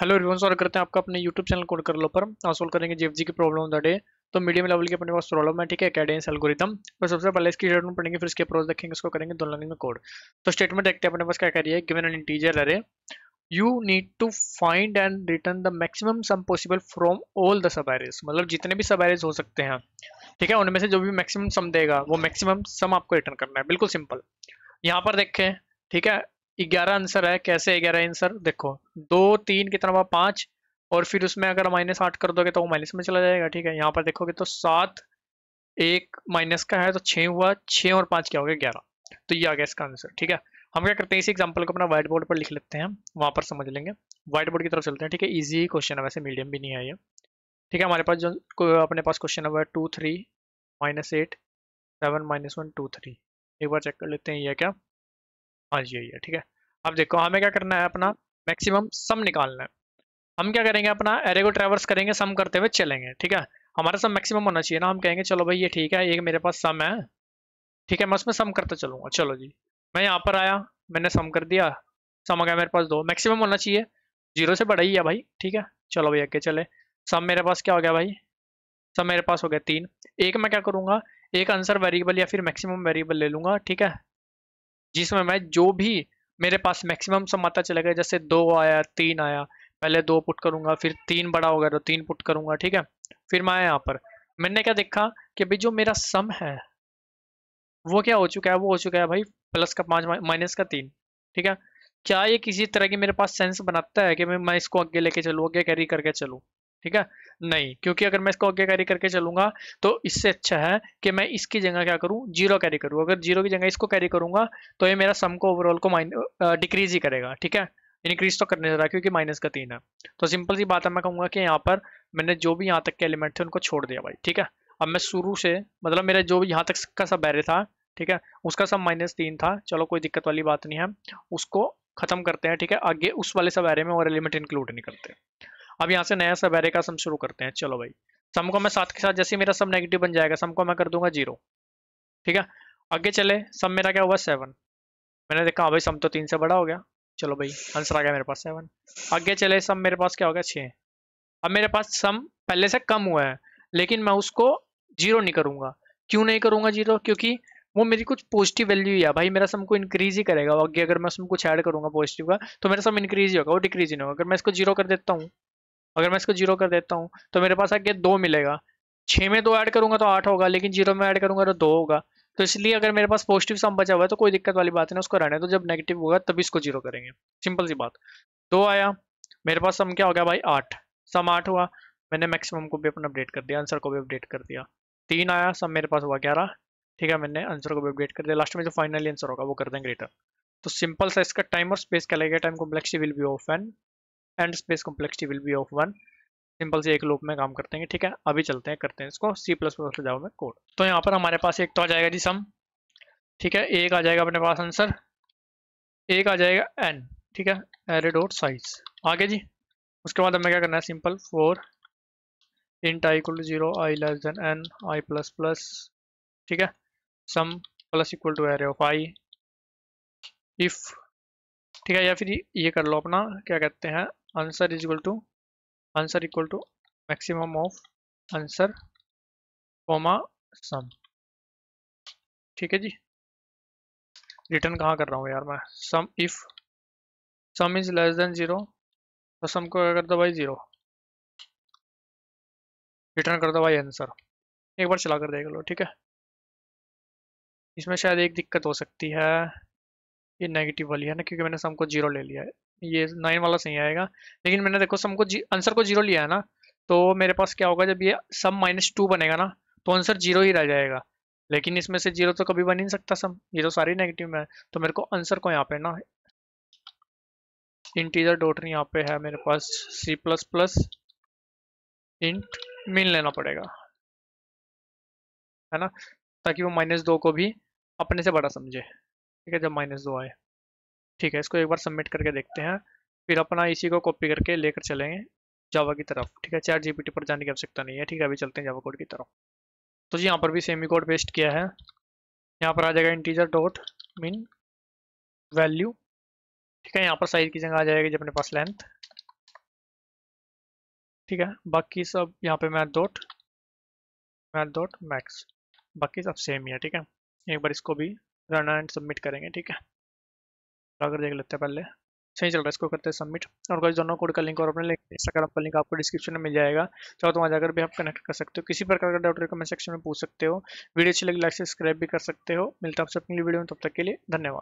hello रिवन स्वागत करते हैं आपका अपने यूट्यूब चैनल कोड कर लो पर सोल्व करेंगे जेफजी की प्रॉब्लम द डे तो मीडियम लेवल के अपने पास प्रॉब्लम है ठीक है अकेडेंस एलगोरिथम तो सबसे पहले इसकी स्टेटमेंट पढ़ेंगे फिर इसके अप्रोच देखेंगे उसको करेंगे दोनों लाइन में कोड तो स्टेटमेंट देखते हैं अपने पास क्या करिए given an integer array you need to find and return the maximum sum possible from all the subarrays मतलब जितने भी सब एरेज हो सकते हैं ठीक है उनमें से जो भी मैक्सिमम सम देगा वो मैक्सिमम सम आपको रिटर्न करना है बिल्कुल सिंपल यहाँ पर देखें ठीक है ग्यारह आंसर है कैसे ग्यारह आंसर देखो दो तीन कितना हुआ पाँच और फिर उसमें अगर माइनस आठ कर दोगे तो वो माइनस में चला जाएगा ठीक है यहाँ पर देखोगे तो सात एक माइनस का है तो छः हुआ छः और पाँच क्या हो गया ग्यारह तो ये आ गया इसका आंसर ठीक है हम क्या करते हैं इसी एग्जाम्पल को अपना व्हाइट बोर्ड पर लिख लेते हैं वहाँ पर समझ लेंगे व्हाइट बोर्ड की तरफ चलते हैं ठीक है ईजी क्वेश्चन है वैसे मीडियम भी नहीं है ये ठीक है हमारे पास जो अपने पास क्वेश्चन हुआ है two three minus eight seven minus one two three एक बार चेक कर लेते हैं ये क्या हाँ जी ये ठीक है अब देखो हमें क्या करना है अपना मैक्सिमम सम निकालना है हम क्या करेंगे अपना एरे को ट्रेवर्स करेंगे सम करते हुए चलेंगे ठीक है हमारा सम मैक्सिमम होना चाहिए ना हम कहेंगे चलो भाई ये ठीक है एक मेरे पास सम है ठीक है मैं उसमें सम करता चलूंगा चलो जी मैं यहाँ पर आया मैंने सम कर दिया सम आ गया मेरे पास दो मैक्सिमम होना चाहिए जीरो से बड़ा ही है भाई ठीक है चलो भाई आगे चले सम मेरे पास क्या हो गया भाई सब मेरे पास हो गया तीन एक मैं क्या करूँगा एक आंसर वेरिएबल या फिर मैक्सिमम वेरिएबल ले लूँगा ठीक है जिसमें मैं जो भी मेरे पास मैक्सिमम सम आता चला गया जैसे दो आया तीन आया पहले दो पुट करूंगा फिर तीन बड़ा हो गया तो तीन पुट करूंगा ठीक है फिर मैं आया यहाँ पर मैंने क्या देखा कि भाई जो मेरा सम है वो क्या हो चुका है वो हो चुका है भाई प्लस का पाँच माइनस का तीन ठीक है क्या ये किसी तरह की मेरे पास सेंस बनाता है कि मैं मैं इसको आगे लेके चलूँ आगे कैरी करके चलूँ ठीक है नहीं क्योंकि अगर मैं इसको आगे कैरी करके चलूंगा तो इससे अच्छा है कि मैं इसकी जगह क्या करूं जीरो कैरी करूं अगर जीरो की जगह इसको कैरी करूंगा तो ये मेरा सम को ओवरऑल को माइन डिक्रीज ही करेगा ठीक है इंक्रीज तो करने जा रहा क्योंकि माइनस का तीन है तो सिंपल सी बात है मैं कहूँगा कि यहाँ पर मैंने जो भी यहाँ तक के एलिमेंट थे उनको छोड़ दिया भाई ठीक है अब मैं शुरू से मतलब मेरा जो भी यहाँ तक का सब बैरे था ठीक है उसका सब माइनस तीन था चलो कोई दिक्कत वाली बात नहीं है उसको खत्म करते हैं ठीक है आगे उस वाले सब बैरे में और एलिमेंट इंक्लूड नहीं करते अब यहाँ से नया सब एरे का सम शुरू करते हैं चलो भाई सम को मैं साथ के साथ जैसे मेरा सब नेगेटिव बन जाएगा सम को मैं कर दूंगा जीरो ठीक है आगे चले सम मेरा क्या हुआ सेवन मैंने देखा हाँ भाई सम तो तीन से बड़ा हो गया चलो भाई आंसर आ गया मेरे पास सेवन आगे चले सम मेरे पास क्या हो गया छः अब मेरे पास सम पहले से कम हुआ है लेकिन मैं उसको जीरो नहीं करूँगा क्यों नहीं करूँगा जीरो क्योंकि वो मेरी कुछ पॉजिटिव वैल्यू है भाई मेरा सम को इंक्रीज ही करेगा आगे अगर मैं उसमें कुछ ऐड करूँगा पॉजिटिव का तो मेरा सम इंक्रीज ही होगा वो डिक्रीज ही नहीं होगा अगर मैं इसको जीरो कर देता हूँ अगर मैं इसको जीरो कर देता हूँ तो मेरे पास आगे दो मिलेगा छः में दो ऐड करूंगा तो आठ होगा लेकिन जीरो में ऐड करूंगा तो दो होगा तो इसलिए अगर मेरे पास पॉजिटिव सम बचा हुआ है तो कोई दिक्कत वाली बात नहीं उसको रहने तो जब नेगेटिव होगा तभी इसको जीरो करेंगे सिंपल सी बात दो आया मेरे पास सम क्या हो गया भाई आठ सम आठ हुआ मैंने मैक्सिमम को भी अपना अपडेट कर दिया आंसर को भी अपडेट कर दिया तीन आया सम मेरे पास हुआ ग्यारह ठीक है मैंने आंसर को भी अपडेट कर दिया लास्ट में जो फाइनली आंसर होगा वो कर देंगे ग्रेटर तो सिंपल सा इसका टाइम और स्पेस क्या लगेगा time complexity will be of n and space complexity will be of one simple से एक लूप में काम करते हैं ठीक है अभी चलते हैं करते हैं इसको सी प्लस प्लस जाओ में कोड तो यहाँ पर हमारे पास एक तो आ जाएगा जी सम ठीक है एक आ जाएगा अपने पास आंसर एक आ जाएगा एन ठीक है एरे डॉट साइज आगे जी उसके बाद हमें क्या करना है simple for int i equal to zero i less than n i plus plus ठीक है sum plus equal to array of i if ठीक है या फिर ये कर लो अपना क्या कहते हैं answer is equal to answer equal to maximum of answer comma sum ठीक है जी रिटर्न कहाँ कर रहा हूँ यार मैं sum if sum is less than zero तो सम को क्या कर दो भाई जीरो रिटर्न कर दो भाई आंसर एक बार चला कर देख लो ठीक है इसमें शायद एक दिक्कत हो सकती है ये नेगेटिव वाली है ना क्योंकि मैंने सम को जीरो ले लिया है ये नाइन वाला सही आएगा लेकिन मैंने देखो सम को आंसर को जीरो लिया है ना तो मेरे पास क्या होगा जब ये सम माइनस टू बनेगा ना तो आंसर जीरो ही रह जाएगा लेकिन इसमें से जीरो तो कभी बन ही नहीं सकता सम ये तो सारी नेगेटिव में है तो मेरे को आंसर को यहाँ पे ना इंटीजर डॉटर यहाँ पे है मेरे पास C plus plus int min लेना पड़ेगा है ना ताकि वो माइनस दो को भी अपने से बड़ा समझे ठीक है जब माइनस दो आए ठीक है इसको एक बार सबमिट करके देखते हैं फिर अपना इसी को कॉपी करके लेकर चलेंगे जावा की तरफ ठीक है चार जीपीटी पर जाने की आवश्यकता नहीं है ठीक है अभी चलते हैं जावा कोड की तरफ तो जी यहाँ पर भी सेमी कोड पेस्ट किया है यहाँ पर आ जाएगा इंटीजर डॉट मीन वैल्यू ठीक है यहाँ पर साइज की जगह आ जाएगी जब अपने पास लेंथ ठीक है बाकी सब यहाँ पे math dot math dot max बाकी सब सेम ही है ठीक है एक बार इसको भी रन एंड सबमिट करेंगे ठीक है अगर देख लेते हैं पहले सही चल रहा है इसको करते हैं सबमिट और कुछ दोनों कोड का लिंक और अपने इंस्टाग्राम का लिंक आपको डिस्क्रिप्शन में मिल जाएगा चाहो तो वहाँ जाकर भी आप कनेक्ट कर सकते हो किसी प्रकार का डाउट कमेंट सेक्शन में पूछ सकते हो वीडियो अच्छी लगी लाइक सब्सक्राइब भी कर सकते हो मिलता है आपसे अपनी वीडियो में तब तक के लिए धन्यवाद